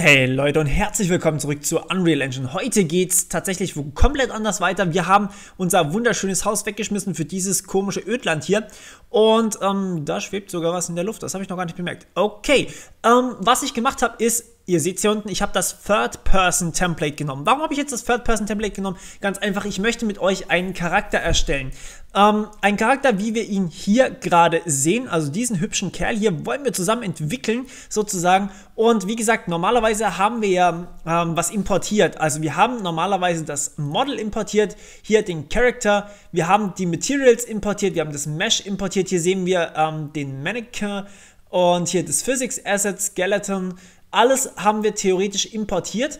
Hey Leute und herzlich willkommen zurück zu Unreal Engine. Heute geht's tatsächlich komplett anders weiter. Wir haben unser wunderschönes Haus weggeschmissen für dieses komische Ödland hier. Und ähm, da schwebt sogar was in der Luft. Das habe ich noch gar nicht bemerkt. Okay, ähm, was ich gemacht habe, ist Ihr seht hier unten, ich habe das Third-Person-Template genommen. Warum habe ich jetzt das Third-Person-Template genommen? Ganz einfach, ich möchte mit euch einen Charakter erstellen. Ähm, ein Charakter, wie wir ihn hier gerade sehen, also diesen hübschen Kerl hier, wollen wir zusammen entwickeln sozusagen. Und wie gesagt, normalerweise haben wir ja ähm, was importiert. Also wir haben normalerweise das Model importiert, hier den Character, wir haben die Materials importiert, wir haben das Mesh importiert. Hier sehen wir ähm, den Mannequin und hier das Physics Asset, Skeleton, alles haben wir theoretisch importiert.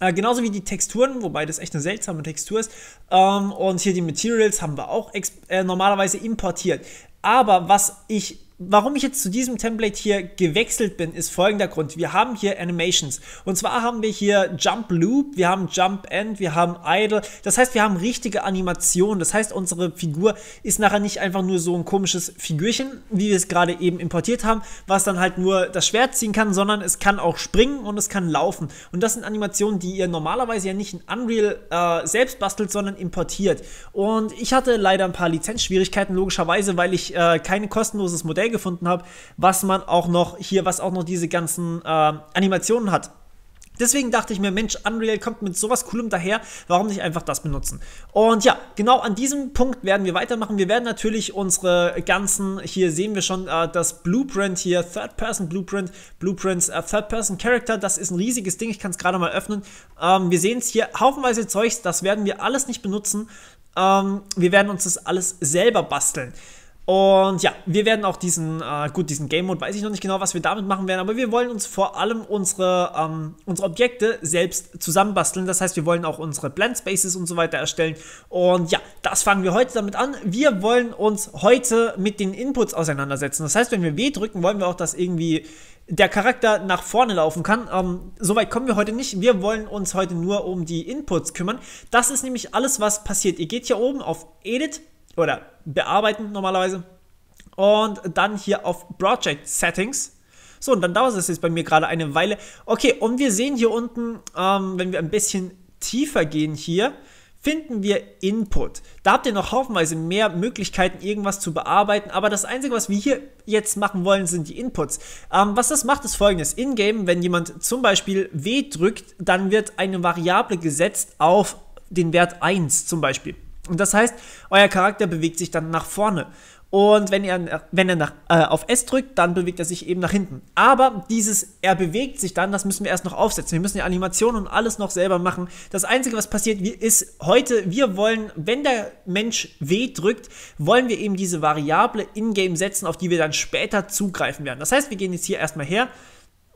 Äh, genauso wie die Texturen, wobei das echt eine seltsame Textur ist. Ähm, und hier die Materials haben wir auch äh, normalerweise importiert. Aber was ich Warum ich jetzt zu diesem Template hier gewechselt bin, ist folgender Grund. Wir haben hier Animations. Und zwar haben wir hier Jump Loop, wir haben Jump End, wir haben Idle. Das heißt, wir haben richtige Animationen. Das heißt, unsere Figur ist nachher nicht einfach nur so ein komisches Figürchen, wie wir es gerade eben importiert haben, was dann halt nur das Schwert ziehen kann, sondern es kann auch springen und es kann laufen. Und das sind Animationen, die ihr normalerweise ja nicht in Unreal äh, selbst bastelt, sondern importiert. Und ich hatte leider ein paar Lizenzschwierigkeiten, logischerweise, weil ich äh, kein kostenloses Modell geil gefunden habe, was man auch noch hier, was auch noch diese ganzen äh, Animationen hat. Deswegen dachte ich mir, Mensch, Unreal kommt mit sowas Coolem daher, warum nicht einfach das benutzen? Und ja, genau an diesem Punkt werden wir weitermachen. Wir werden natürlich unsere ganzen, hier sehen wir schon äh, das Blueprint hier, Third-Person-Blueprint, Blueprints äh, Third-Person-Character, das ist ein riesiges Ding, ich kann es gerade mal öffnen. Ähm, wir sehen es hier, haufenweise Zeugs, das werden wir alles nicht benutzen. Ähm, wir werden uns das alles selber basteln. Und ja, wir werden auch diesen, äh, gut, diesen Game Mode, weiß ich noch nicht genau, was wir damit machen werden, aber wir wollen uns vor allem unsere, ähm, unsere Objekte selbst zusammenbasteln. Das heißt, wir wollen auch unsere Blend Spaces und so weiter erstellen. Und ja, das fangen wir heute damit an. Wir wollen uns heute mit den Inputs auseinandersetzen. Das heißt, wenn wir W drücken, wollen wir auch, dass irgendwie der Charakter nach vorne laufen kann. Ähm, Soweit kommen wir heute nicht. Wir wollen uns heute nur um die Inputs kümmern. Das ist nämlich alles, was passiert. Ihr geht hier oben auf Edit oder bearbeiten normalerweise. Und dann hier auf Project Settings. So, und dann dauert es jetzt bei mir gerade eine Weile. Okay, und wir sehen hier unten, ähm, wenn wir ein bisschen tiefer gehen hier, finden wir Input. Da habt ihr noch haufenweise mehr Möglichkeiten, irgendwas zu bearbeiten, aber das Einzige, was wir hier jetzt machen wollen, sind die Inputs. Ähm, was das macht, ist folgendes. In-game, wenn jemand zum Beispiel W drückt, dann wird eine Variable gesetzt auf den Wert 1 zum Beispiel. Und das heißt, euer Charakter bewegt sich dann nach vorne. Und wenn er, wenn er nach, äh, auf S drückt, dann bewegt er sich eben nach hinten. Aber dieses, er bewegt sich dann, das müssen wir erst noch aufsetzen. Wir müssen die Animation und alles noch selber machen. Das Einzige, was passiert, ist heute, wir wollen, wenn der Mensch W drückt, wollen wir eben diese Variable in-game setzen, auf die wir dann später zugreifen werden. Das heißt, wir gehen jetzt hier erstmal her,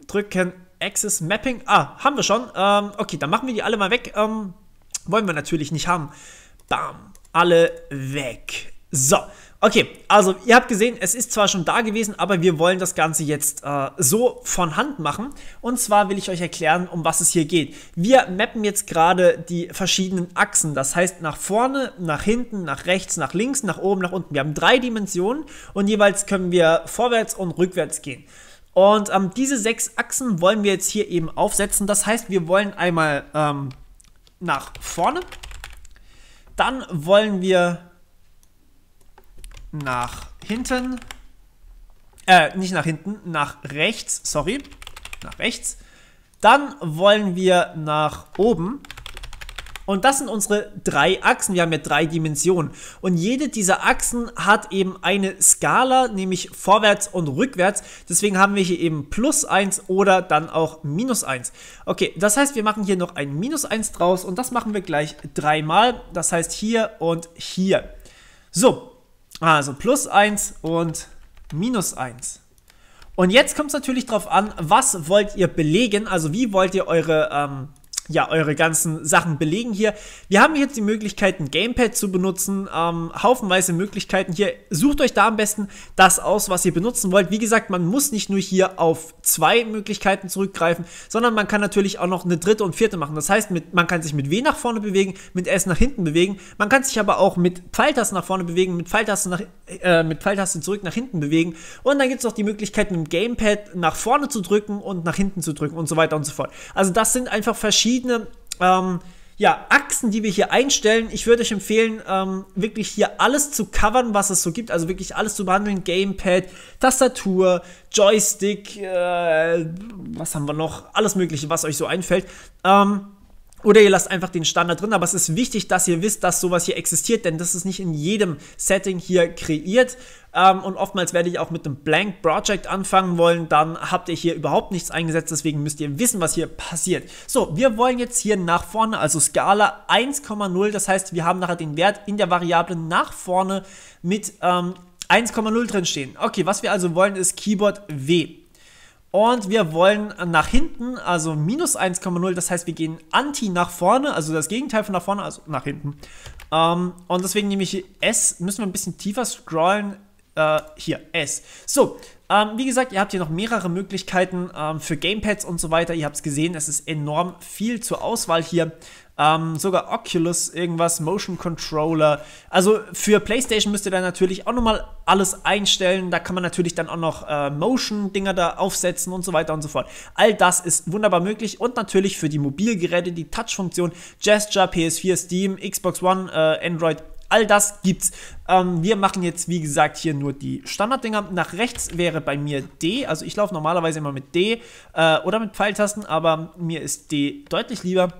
drücken Access Mapping. Ah, haben wir schon. Ähm, okay, dann machen wir die alle mal weg. Ähm, wollen wir natürlich nicht haben. Bam. Alle weg. So. Okay, also ihr habt gesehen, es ist zwar schon da gewesen, aber wir wollen das Ganze jetzt äh, so von Hand machen. Und zwar will ich euch erklären, um was es hier geht. Wir mappen jetzt gerade die verschiedenen Achsen. Das heißt nach vorne, nach hinten, nach rechts, nach links, nach oben, nach unten. Wir haben drei Dimensionen und jeweils können wir vorwärts und rückwärts gehen. Und ähm, diese sechs Achsen wollen wir jetzt hier eben aufsetzen. Das heißt, wir wollen einmal ähm, nach vorne, dann wollen wir nach hinten, äh, nicht nach hinten, nach rechts, sorry, nach rechts. Dann wollen wir nach oben und das sind unsere drei Achsen. Wir haben ja drei Dimensionen. Und jede dieser Achsen hat eben eine Skala, nämlich vorwärts und rückwärts. Deswegen haben wir hier eben plus 1 oder dann auch minus 1. Okay, das heißt, wir machen hier noch ein minus 1 draus und das machen wir gleich dreimal. Das heißt hier und hier. So, also plus 1 und minus 1. Und jetzt kommt es natürlich darauf an, was wollt ihr belegen, also wie wollt ihr eure ähm, ja, eure ganzen Sachen belegen hier. Wir haben jetzt die Möglichkeit, ein Gamepad zu benutzen, ähm, haufenweise Möglichkeiten hier. Sucht euch da am besten das aus, was ihr benutzen wollt. Wie gesagt, man muss nicht nur hier auf zwei Möglichkeiten zurückgreifen, sondern man kann natürlich auch noch eine dritte und vierte machen. Das heißt, mit, man kann sich mit W nach vorne bewegen, mit S nach hinten bewegen. Man kann sich aber auch mit Pfeiltasten nach vorne bewegen, mit Pfeiltasten, nach, äh, mit Pfeiltasten zurück nach hinten bewegen. Und dann gibt es noch die Möglichkeit, mit dem Gamepad nach vorne zu drücken und nach hinten zu drücken und so weiter und so fort. Also das sind einfach verschiedene verschiedene ähm, ja, Achsen, die wir hier einstellen. Ich würde euch empfehlen, ähm, wirklich hier alles zu covern, was es so gibt. Also wirklich alles zu behandeln. Gamepad, Tastatur, Joystick, äh, was haben wir noch? Alles Mögliche, was euch so einfällt. Ähm, oder ihr lasst einfach den Standard drin, aber es ist wichtig, dass ihr wisst, dass sowas hier existiert, denn das ist nicht in jedem Setting hier kreiert. Ähm, und oftmals werde ich auch mit einem Blank Project anfangen wollen, dann habt ihr hier überhaupt nichts eingesetzt, deswegen müsst ihr wissen, was hier passiert. So, wir wollen jetzt hier nach vorne, also Skala 1,0, das heißt, wir haben nachher den Wert in der Variable nach vorne mit ähm, 1,0 drin stehen. Okay, was wir also wollen ist Keyboard W. Und wir wollen nach hinten, also minus 1,0. Das heißt, wir gehen anti nach vorne, also das Gegenteil von nach vorne, also nach hinten. Ähm, und deswegen nehme ich S, müssen wir ein bisschen tiefer scrollen äh, hier, S. So, ähm, wie gesagt, ihr habt hier noch mehrere Möglichkeiten ähm, für Gamepads und so weiter. Ihr habt es gesehen, es ist enorm viel zur Auswahl hier. Ähm, sogar Oculus, irgendwas, Motion Controller. Also für PlayStation müsst ihr dann natürlich auch nochmal alles einstellen. Da kann man natürlich dann auch noch äh, Motion-Dinger da aufsetzen und so weiter und so fort. All das ist wunderbar möglich. Und natürlich für die Mobilgeräte die Touch-Funktion, Gesture, PS4, Steam, Xbox One, äh, Android All das gibt's. Ähm, wir machen jetzt, wie gesagt, hier nur die Standarddinger. Nach rechts wäre bei mir D. Also ich laufe normalerweise immer mit D äh, oder mit Pfeiltasten, aber mir ist D deutlich lieber.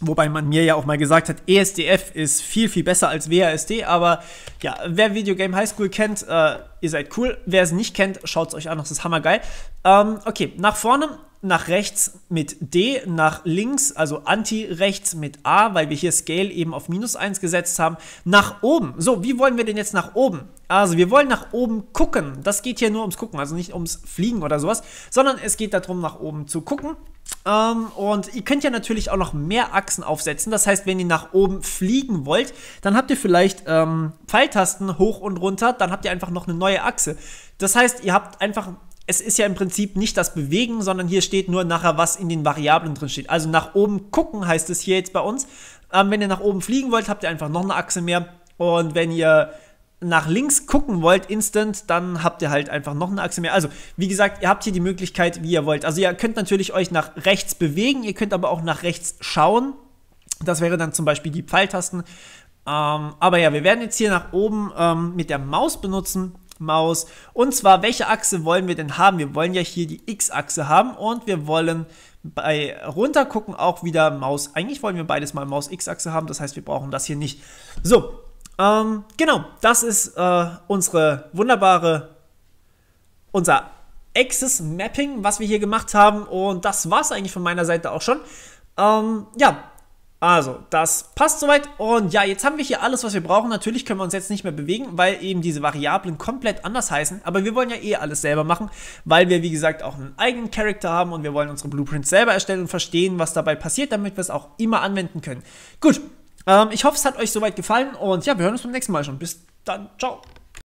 Wobei man mir ja auch mal gesagt hat, ESDF ist viel, viel besser als WASD, aber ja, wer Videogame Highschool kennt, äh, ihr seid cool. Wer es nicht kennt, schaut es euch an, das ist hammergeil. Ähm, okay, nach vorne nach rechts mit D, nach links, also anti-rechts mit A, weil wir hier Scale eben auf minus 1 gesetzt haben, nach oben. So, wie wollen wir denn jetzt nach oben? Also wir wollen nach oben gucken. Das geht hier nur ums Gucken, also nicht ums Fliegen oder sowas, sondern es geht darum, nach oben zu gucken. Ähm, und ihr könnt ja natürlich auch noch mehr Achsen aufsetzen. Das heißt, wenn ihr nach oben fliegen wollt, dann habt ihr vielleicht ähm, Pfeiltasten hoch und runter, dann habt ihr einfach noch eine neue Achse. Das heißt, ihr habt einfach es ist ja im Prinzip nicht das Bewegen, sondern hier steht nur nachher, was in den Variablen drin steht. Also nach oben gucken heißt es hier jetzt bei uns. Ähm, wenn ihr nach oben fliegen wollt, habt ihr einfach noch eine Achse mehr. Und wenn ihr nach links gucken wollt, instant, dann habt ihr halt einfach noch eine Achse mehr. Also, wie gesagt, ihr habt hier die Möglichkeit, wie ihr wollt. Also, ihr könnt natürlich euch nach rechts bewegen, ihr könnt aber auch nach rechts schauen. Das wäre dann zum Beispiel die Pfeiltasten. Ähm, aber ja, wir werden jetzt hier nach oben ähm, mit der Maus benutzen Maus. Und zwar, welche Achse wollen wir denn haben? Wir wollen ja hier die X-Achse haben und wir wollen bei runtergucken auch wieder Maus. Eigentlich wollen wir beides mal Maus X-Achse haben, das heißt, wir brauchen das hier nicht. So, ähm, genau, das ist äh, unsere wunderbare, unser Axis Mapping, was wir hier gemacht haben. Und das war es eigentlich von meiner Seite auch schon. Ähm, ja, also, das passt soweit. Und ja, jetzt haben wir hier alles, was wir brauchen. Natürlich können wir uns jetzt nicht mehr bewegen, weil eben diese Variablen komplett anders heißen. Aber wir wollen ja eh alles selber machen, weil wir, wie gesagt, auch einen eigenen Charakter haben und wir wollen unsere Blueprints selber erstellen und verstehen, was dabei passiert, damit wir es auch immer anwenden können. Gut, ähm, ich hoffe, es hat euch soweit gefallen und ja, wir hören uns beim nächsten Mal schon. Bis dann, ciao.